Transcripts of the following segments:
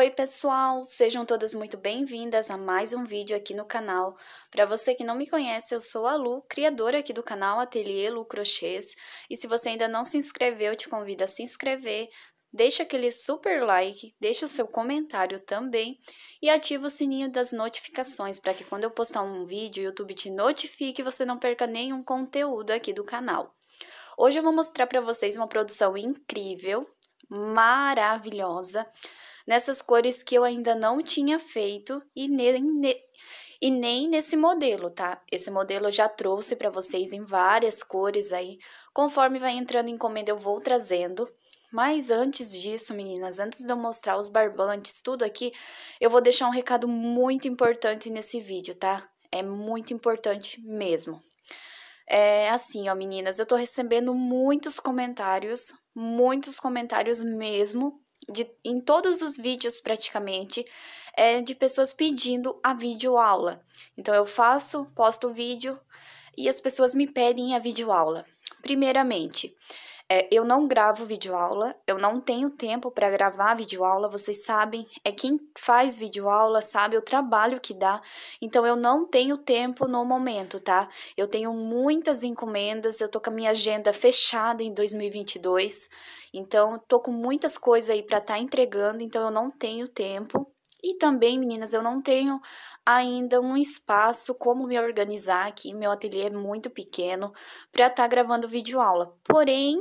Oi, pessoal! Sejam todas muito bem-vindas a mais um vídeo aqui no canal. Para você que não me conhece, eu sou a Lu, criadora aqui do canal Ateliê Lu Crochês. E se você ainda não se inscreveu, eu te convido a se inscrever, deixa aquele super like, deixa o seu comentário também e ativa o sininho das notificações para que quando eu postar um vídeo, o YouTube te notifique e você não perca nenhum conteúdo aqui do canal. Hoje eu vou mostrar para vocês uma produção incrível, maravilhosa, nessas cores que eu ainda não tinha feito e nem, e nem nesse modelo, tá? Esse modelo eu já trouxe para vocês em várias cores aí. Conforme vai entrando encomenda, eu vou trazendo. Mas antes disso, meninas, antes de eu mostrar os barbantes, tudo aqui, eu vou deixar um recado muito importante nesse vídeo, tá? É muito importante mesmo. É assim, ó, meninas, eu tô recebendo muitos comentários, muitos comentários mesmo, de, em todos os vídeos praticamente, é de pessoas pedindo a videoaula. Então eu faço, posto o vídeo e as pessoas me pedem a videoaula. Primeiramente, é, eu não gravo videoaula, eu não tenho tempo para gravar videoaula, vocês sabem, é quem faz videoaula sabe o trabalho que dá, então eu não tenho tempo no momento, tá? Eu tenho muitas encomendas, eu tô com a minha agenda fechada em 2022, então tô com muitas coisas aí para estar tá entregando, então eu não tenho tempo. E também, meninas, eu não tenho ainda um espaço como me organizar aqui, meu ateliê é muito pequeno para estar tá gravando aula. Porém,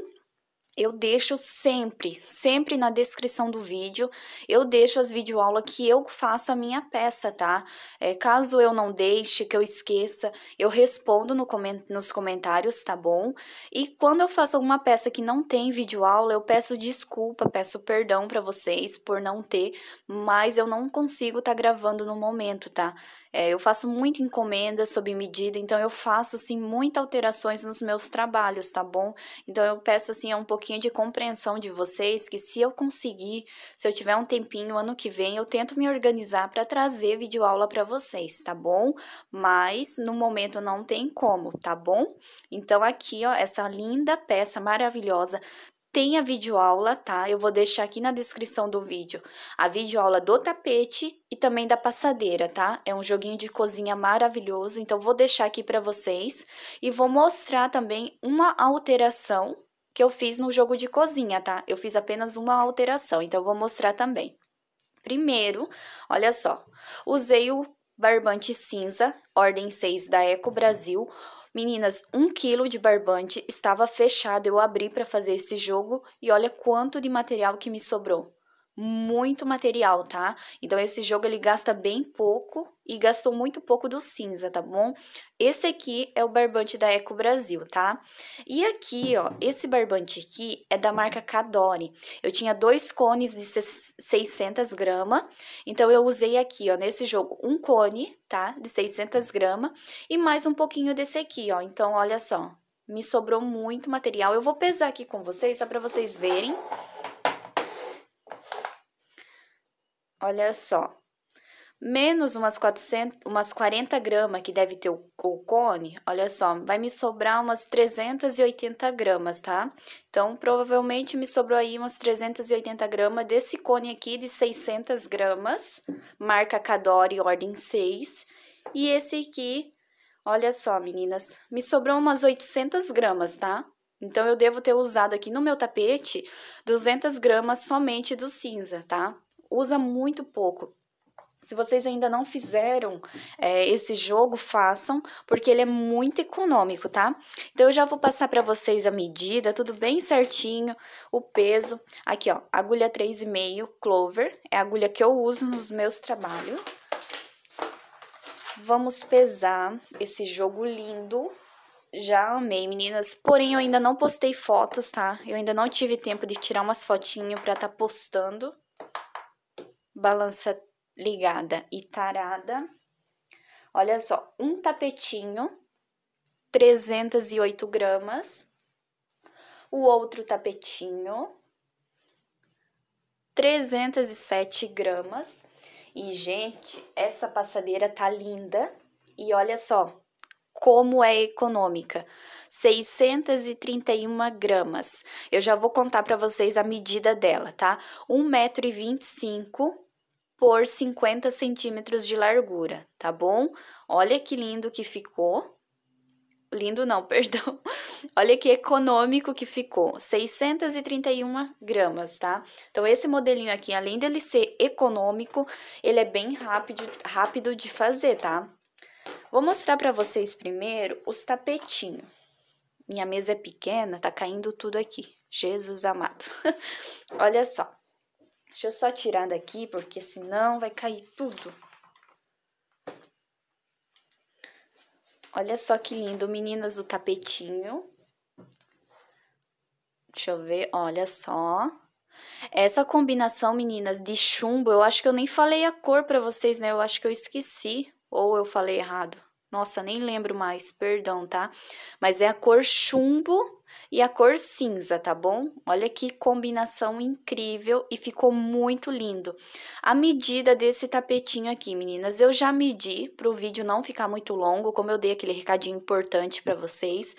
eu deixo sempre, sempre na descrição do vídeo, eu deixo as videoaulas que eu faço a minha peça, tá? É, caso eu não deixe, que eu esqueça, eu respondo no coment nos comentários, tá bom? E quando eu faço alguma peça que não tem videoaula, eu peço desculpa, peço perdão para vocês por não ter, mas eu não consigo estar tá gravando no momento, tá? É, eu faço muita encomenda sob medida, então eu faço, sim, muitas alterações nos meus trabalhos, tá bom? Então eu peço, assim, um pouquinho de compreensão de vocês, que se eu conseguir, se eu tiver um tempinho ano que vem, eu tento me organizar para trazer videoaula para vocês, tá bom? Mas no momento não tem como, tá bom? Então aqui, ó, essa linda peça maravilhosa tem a videoaula, tá? Eu vou deixar aqui na descrição do vídeo a videoaula do tapete e também da passadeira, tá? É um joguinho de cozinha maravilhoso, então vou deixar aqui para vocês e vou mostrar também uma alteração que eu fiz no jogo de cozinha, tá? Eu fiz apenas uma alteração, então vou mostrar também. Primeiro, olha só, usei o barbante cinza, ordem 6 da Eco Brasil, Meninas, um quilo de barbante estava fechado. Eu abri para fazer esse jogo e olha quanto de material que me sobrou. Muito material, tá? Então esse jogo ele gasta bem pouco e gastou muito pouco do cinza, tá bom? Esse aqui é o barbante da Eco Brasil, tá? E aqui, ó, esse barbante aqui é da marca Cadore. Eu tinha dois cones de 600 gramas, então eu usei aqui, ó, nesse jogo, um cone, tá? De 600 gramas e mais um pouquinho desse aqui, ó. Então, olha só, me sobrou muito material. Eu vou pesar aqui com vocês, só pra vocês verem. Olha só, menos umas, 400, umas 40 gramas que deve ter o, o, cone, olha só, vai me sobrar umas 380 gramas, tá? Então, provavelmente me sobrou aí umas 380 gramas desse cone aqui de 600 gramas, marca Cadore, ordem 6. E esse aqui, olha só, meninas, me sobrou umas 800 gramas, tá? Então, eu devo ter usado aqui no meu tapete 200 gramas somente do cinza, tá? Usa muito pouco. Se vocês ainda não fizeram é, esse jogo, façam, porque ele é muito econômico, tá? Então, eu já vou passar para vocês a medida, tudo bem certinho, o peso. Aqui, ó, agulha 3,5 Clover, é a agulha que eu uso nos meus trabalhos. Vamos pesar esse jogo lindo. Já amei, meninas. Porém, eu ainda não postei fotos, tá? Eu ainda não tive tempo de tirar umas fotinhas pra tá postando. Balança ligada e tarada. Olha só, um tapetinho, 308 gramas. O outro tapetinho, 307 gramas. E, gente, essa passadeira tá linda. E olha só como é econômica. 631 gramas. Eu já vou contar para vocês a medida dela, tá? 1,25 metro por 50 centímetros de largura, tá bom? Olha que lindo que ficou. Lindo não, perdão. Olha que econômico que ficou, 631 gramas, tá? Então, esse modelinho aqui, além dele ser econômico, ele é bem rápido, rápido de fazer, tá? Vou mostrar pra vocês primeiro os tapetinhos. Minha mesa é pequena, tá caindo tudo aqui. Jesus amado. Olha só. Deixa eu só tirar daqui, porque senão vai cair tudo. Olha só que lindo, meninas, o tapetinho. Deixa eu ver, olha só. Essa combinação, meninas, de chumbo, eu acho que eu nem falei a cor pra vocês, né? Eu acho que eu esqueci, ou eu falei errado. Nossa, nem lembro mais, perdão, tá? Mas é a cor chumbo e a cor cinza, tá bom? Olha que combinação incrível e ficou muito lindo. A medida desse tapetinho aqui, meninas, eu já medi para o vídeo não ficar muito longo, como eu dei aquele recadinho importante para vocês.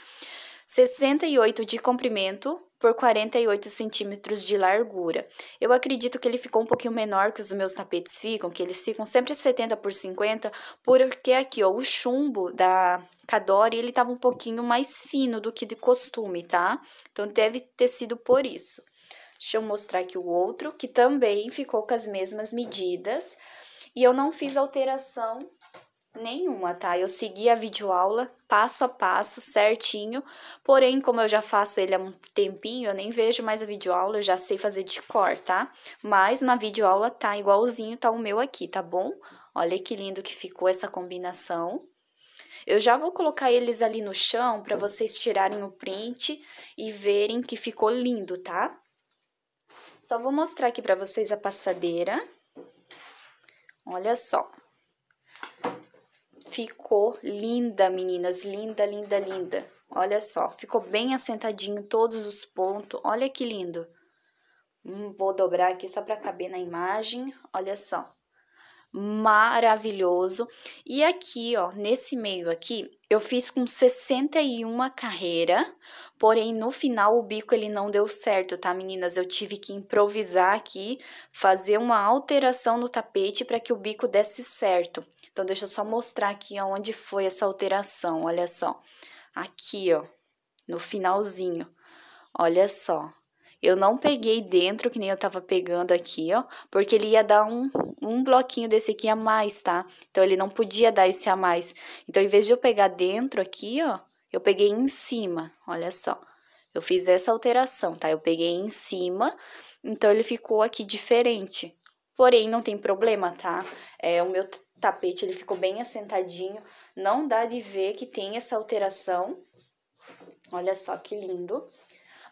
68 de comprimento por 48 centímetros de largura. Eu acredito que ele ficou um pouquinho menor que os meus tapetes ficam, que eles ficam sempre 70 por 50, porque aqui, ó, o chumbo da Cadore, ele tava um pouquinho mais fino do que de costume, tá? Então, deve ter sido por isso. Deixa eu mostrar aqui o outro, que também ficou com as mesmas medidas. E eu não fiz alteração Nenhuma, tá? Eu segui a videoaula passo a passo, certinho. Porém, como eu já faço ele há um tempinho, eu nem vejo mais a videoaula, eu já sei fazer de cor, tá? Mas na videoaula tá igualzinho, tá o meu aqui, tá bom? Olha que lindo que ficou essa combinação. Eu já vou colocar eles ali no chão para vocês tirarem o print e verem que ficou lindo, tá? Só vou mostrar aqui para vocês a passadeira. Olha só. Ficou linda, meninas, linda, linda, linda. Olha só, ficou bem assentadinho todos os pontos, olha que lindo. Hum, vou dobrar aqui só para caber na imagem, olha só. Maravilhoso. E aqui, ó, nesse meio aqui, eu fiz com 61 carreira, porém no final o bico ele não deu certo, tá, meninas? Eu tive que improvisar aqui, fazer uma alteração no tapete para que o bico desse certo. Então, deixa eu só mostrar aqui onde foi essa alteração, olha só. Aqui, ó, no finalzinho, olha só. Eu não peguei dentro, que nem eu tava pegando aqui, ó, porque ele ia dar um, um bloquinho desse aqui a mais, tá? Então, ele não podia dar esse a mais. Então, em vez de eu pegar dentro aqui, ó, eu peguei em cima, olha só. Eu fiz essa alteração, tá? Eu peguei em cima, então ele ficou aqui diferente. Porém, não tem problema, tá? É, o meu tapete ele ficou bem assentadinho, não dá de ver que tem essa alteração. Olha só que lindo.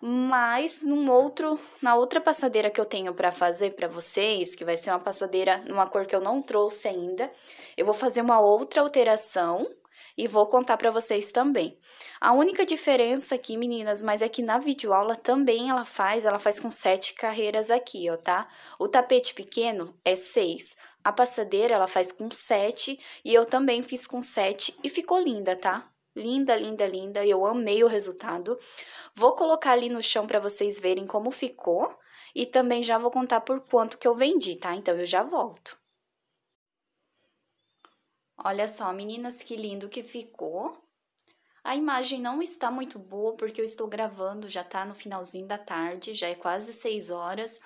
Mas num outro, na outra passadeira que eu tenho para fazer para vocês, que vai ser uma passadeira numa cor que eu não trouxe ainda, eu vou fazer uma outra alteração e vou contar para vocês também. A única diferença aqui, meninas, mas é que na videoaula também ela faz, ela faz com sete carreiras aqui, ó, tá? O tapete pequeno é seis, a passadeira ela faz com 7 e eu também fiz com 7 e ficou linda, tá? Linda, linda, linda. Eu amei o resultado. Vou colocar ali no chão para vocês verem como ficou e também já vou contar por quanto que eu vendi, tá? Então eu já volto. Olha só, meninas, que lindo que ficou. A imagem não está muito boa porque eu estou gravando, já tá no finalzinho da tarde, já é quase 6 horas.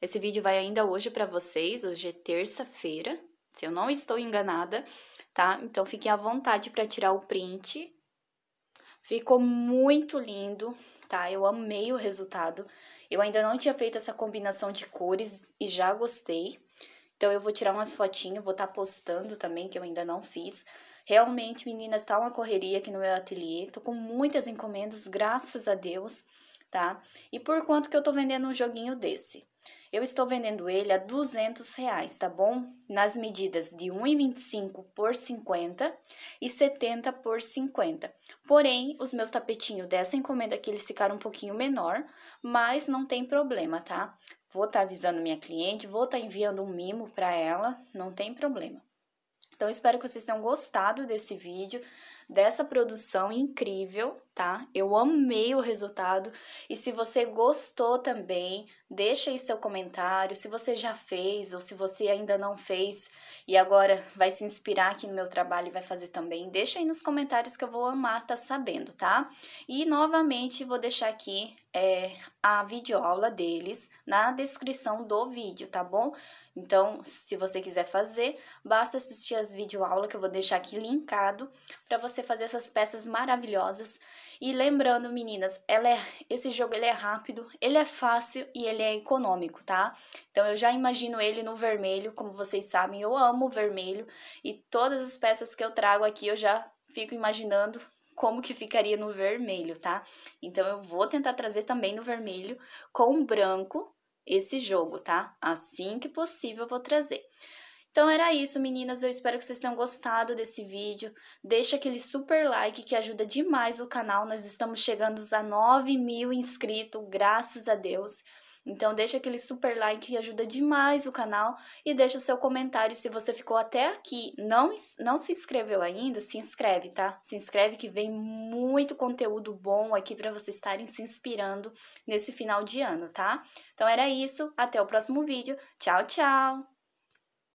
Esse vídeo vai ainda hoje para vocês, hoje é terça-feira, se eu não estou enganada, tá? Então fiquem à vontade para tirar o print. Ficou muito lindo, tá? Eu amei o resultado. Eu ainda não tinha feito essa combinação de cores e já gostei. Então eu vou tirar umas fotinhas, vou estar tá postando também, que eu ainda não fiz. Realmente, meninas, tá uma correria aqui no meu ateliê. Tô com muitas encomendas, graças a Deus, tá? E por quanto que eu tô vendendo um joguinho desse? Eu estou vendendo ele a 200 reais, tá bom? Nas medidas de 1,25 por 50 e 70 por 50. Porém, os meus tapetinhos dessa encomenda aqui, eles ficaram um pouquinho menor, mas não tem problema, tá? Vou estar tá avisando minha cliente, vou estar tá enviando um mimo para ela, não tem problema. Então, espero que vocês tenham gostado desse vídeo, dessa produção incrível tá? Eu amei o resultado e se você gostou também, deixa aí seu comentário, se você já fez ou se você ainda não fez e agora vai se inspirar aqui no meu trabalho e vai fazer também, deixa aí nos comentários que eu vou amar tá sabendo, tá? E novamente vou deixar aqui é, a videoaula deles na descrição do vídeo, tá bom? Então, se você quiser fazer, basta assistir as videoaulas que eu vou deixar aqui linkado para você fazer essas peças maravilhosas e lembrando, meninas, ela é, esse jogo ele é rápido, ele é fácil e ele é econômico, tá? Então eu já imagino ele no vermelho, como vocês sabem, eu amo o vermelho e todas as peças que eu trago aqui eu já fico imaginando como que ficaria no vermelho, tá? Então eu vou tentar trazer também no vermelho com branco esse jogo, tá? Assim que possível eu vou trazer. Então era isso, meninas. Eu espero que vocês tenham gostado desse vídeo. Deixa aquele super like que ajuda demais o canal. Nós estamos chegando a 9 mil inscritos, graças a Deus. Então deixa aquele super like que ajuda demais o canal e deixa o seu comentário se você ficou até aqui, não não se inscreveu ainda, se inscreve, tá? Se inscreve que vem muito conteúdo bom aqui para vocês estarem se inspirando nesse final de ano, tá? Então era isso, até o próximo vídeo. Tchau, tchau.